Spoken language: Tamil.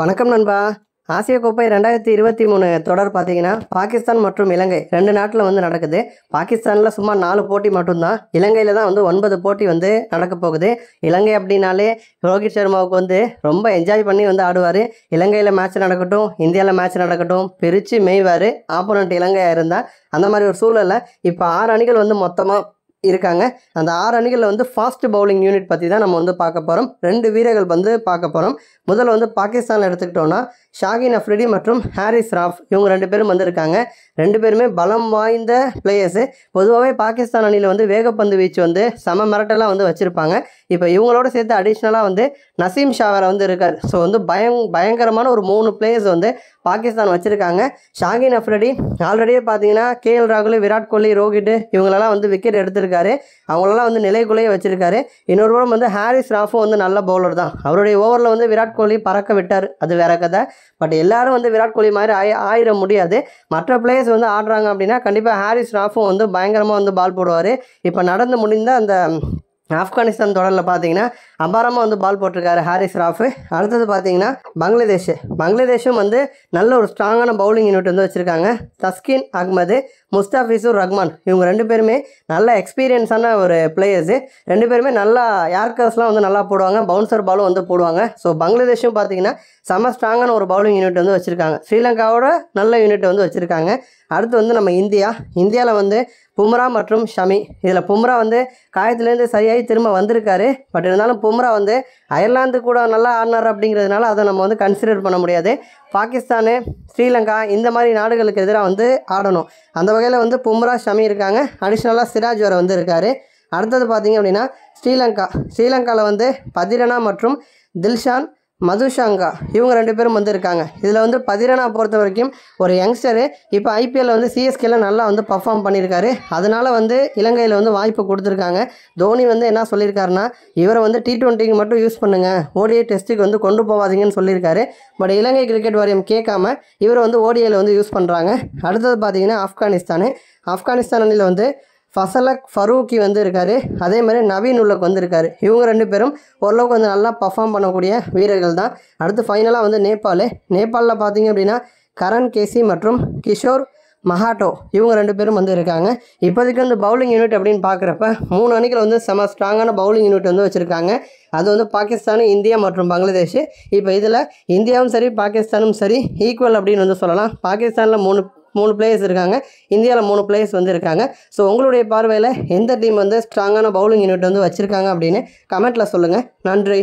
வணக்கம் நண்பா ஆசிய கோப்பை ரெண்டாயிரத்தி இருபத்தி மூணு தொடர் பார்த்தீங்கன்னா பாகிஸ்தான் மற்றும் இலங்கை ரெண்டு நாட்டில் வந்து நடக்குது பாகிஸ்தானில் சும்மா நாலு போட்டி மட்டும்தான் இலங்கையில் தான் வந்து ஒன்பது போட்டி வந்து நடக்க போகுது இலங்கை அப்படின்னாலே ரோஹித் சர்மாவுக்கு வந்து ரொம்ப என்ஜாய் பண்ணி வந்து ஆடுவார் இலங்கையில் மேட்ச் நடக்கட்டும் இந்தியாவில் மேட்ச் நடக்கட்டும் பிரித்து மெய்வார் ஆப்போனண்ட் இலங்கையாக இருந்தால் அந்த மாதிரி ஒரு சூழலில் இப்போ ஆறு அணிகள் வந்து மொத்தமாக இருக்காங்க அந்த ஆறு அணிகளில் வந்து ஃபாஸ்ட் பவுலிங் யூனிட் பற்றி தான் நம்ம வந்து பார்க்க போகிறோம் ரெண்டு வீரர்கள் வந்து பார்க்க போகிறோம் முதல்ல வந்து பாகிஸ்தானில் எடுத்துக்கிட்டோன்னா ஷாகின் அஃப்ரிடி மற்றும் ஹாரிஸ் ராஃப் இவங்க ரெண்டு பேரும் வந்திருக்காங்க ரெண்டு பேருமே பலம் வாய்ந்த பிளேயர்ஸு பொதுவாகவே பாகிஸ்தான் அணியில் வந்து வேகப்பந்து வீச்சு வந்து சம மிரட்டெல்லாம் வந்து வச்சுருப்பாங்க இப்போ இவங்களோட சேர்த்து அடிஷ்னலாக வந்து நசீம் ஷாவரை வந்து இருக்கார் ஸோ வந்து பயங் பயங்கரமான ஒரு மூணு பிளேயர்ஸ் வந்து பாகிஸ்தான் வச்சுருக்காங்க ஷாகின் அஃப்ரிடி ஆல்ரெடியே பார்த்தீங்கன்னா கே எல் ராகுல் விராட் கோலி ரோஹித் இவங்களெல்லாம் வந்து விக்கெட் எடுத்துருக்காங்க வச்சுருக்காரு அவங்களெல்லாம் வந்து நிலைக்குள்ளேயே வச்சிருக்காரு இன்னொரு புறம் வந்து ஹாரிஸ் ராஃபும் வந்து நல்ல பவுலர் தான் அவருடைய ஓவரில் வந்து விராட் கோலி பறக்க விட்டார் அது வேற கதை பட் எல்லாரும் வந்து விராட் கோலி மாதிரி ஆய ஆயிட முடியாது மற்ற பிளேயர்ஸ் வந்து ஆடுறாங்க அப்படின்னா கண்டிப்பாக ஹாரிஸ் ராஃபும் வந்து பயங்கரமாக வந்து பால் போடுவார் இப்போ நடந்து முடிந்த அந்த ஆப்கானிஸ்தான் தொடரில் பார்த்தீங்கன்னா அபாரமாக வந்து பால் போட்டிருக்காரு ஹாரிஸ் ராஃபு அடுத்தது பார்த்தீங்கன்னா பங்களாதேஷ் பங்களாதேஷும் வந்து நல்ல ஒரு ஸ்ட்ராங்கான பவுலிங் யூனிட் வந்து வச்சுருக்காங்க தஸ்கின் அஹ்மது முஸ்தாஃபிசூர் ரஹ்மான் இவங்க ரெண்டு பேருமே நல்ல எக்ஸ்பீரியன்ஸான ஒரு பிளேயர்ஸு ரெண்டு பேருமே நல்லா யார்கர்ஸ்லாம் வந்து நல்லா போடுவாங்க பவுன்சர் பாலும் வந்து போடுவாங்க ஸோ பங்களாதேஷும் பார்த்தீங்கன்னா செம ஸ்ட்ராங்கான ஒரு பவுலிங் யூனிட் வந்து வச்சுருக்காங்க ஸ்ரீலங்காவோட நல்ல யூனிட் வந்து வச்சுருக்காங்க அடுத்து வந்து நம்ம இந்தியா இந்தியாவில் வந்து பும்ரா மற்றும் ஷமி இதில் பும்ரா வந்து காயத்துலேருந்து சரியாக ஆகி திரும்ப வந்திருக்காரு பட் இருந்தாலும் பும்ரா வந்து அயர்லாந்து கூட நல்லா ஆடினார் அப்படிங்கிறதுனால அதை நம்ம வந்து கன்சிடர் பண்ண முடியாது பாகிஸ்தானு ஸ்ரீலங்கா இந்த மாதிரி நாடுகளுக்கு எதிராக வந்து ஆடணும் அந்த வகையில் வந்து பும்ரா ஷமி இருக்காங்க அடிஷ்னலாக சிராஜ் வர வந்து இருக்காரு அடுத்தது பார்த்திங்க அப்படின்னா ஸ்ரீலங்கா ஸ்ரீலங்காவில் வந்து பதிரனா மற்றும் தில்ஷான் மதுஷங்கா இவங்க ரெண்டு பேரும் வந்து இருக்காங்க இதில் வந்து பதிரனா பொறுத்த வரைக்கும் ஒரு யங்ஸ்டரு இப்போ ஐபிஎல்லில் வந்து சிஎஸ்கேல நல்லா வந்து பர்ஃபார்ம் பண்ணியிருக்காரு அதனால் வந்து இலங்கையில் வந்து வாய்ப்பு கொடுத்துருக்காங்க தோனி வந்து என்ன சொல்லியிருக்காருன்னா இவரை வந்து டி ட்வெண்ட்டிக்கு மட்டும் யூஸ் பண்ணுங்கள் ஓடிஐ டெஸ்ட்டுக்கு வந்து கொண்டு போவாதீங்கன்னு சொல்லியிருக்காரு பட் இலங்கை கிரிக்கெட் வாரியம் கேட்காம இவரை வந்து ஓடிஐயில் வந்து யூஸ் பண்ணுறாங்க அடுத்தது பார்த்தீங்கன்னா ஆப்கானிஸ்தானு ஆப்கானிஸ்தான் அணியில் வந்து ஃபசலக் ஃபரூக்கி வந்து இருக்கார் அதே மாதிரி நவீன் உலக் வந்து இவங்க ரெண்டு பேரும் ஓரளவுக்கு வந்து நல்லா பர்ஃபார்ம் பண்ணக்கூடிய வீரர்கள் தான் அடுத்து ஃபைனலாக வந்து நேபாள் நேபாளில் பார்த்தீங்க அப்படின்னா கரண் கேசி மற்றும் கிஷோர் மஹாட்டோ இவங்க ரெண்டு பேரும் வந்து இருக்காங்க இப்போதைக்கு வந்து பவுலிங் யூனிட் அப்படின்னு பார்க்குறப்ப மூணு அணிகள் வந்து செம ஸ்ட்ராங்கான பவுலிங் யூனிட் வந்து வச்சுருக்காங்க அது வந்து பாகிஸ்தான் இந்தியா மற்றும் பங்களாதேஷ் இப்போ இதில் இந்தியாவும் சரி பாகிஸ்தானும் சரி ஈக்குவல் அப்படின்னு வந்து சொல்லலாம் பாகிஸ்தானில் மூணு மூணு பிளேயர்ஸ் இருக்காங்க இந்தியாவில் மூணு பிளேயர்ஸ் வந்து இருக்காங்க ஸோ உங்களுடைய பார்வையில் எந்த டீம் வந்து ஸ்ட்ராங்கான பவுலிங் யூனிட் வந்து வச்சுருக்காங்க அப்படின்னு கமெண்ட்டில் சொல்லுங்கள் நன்றி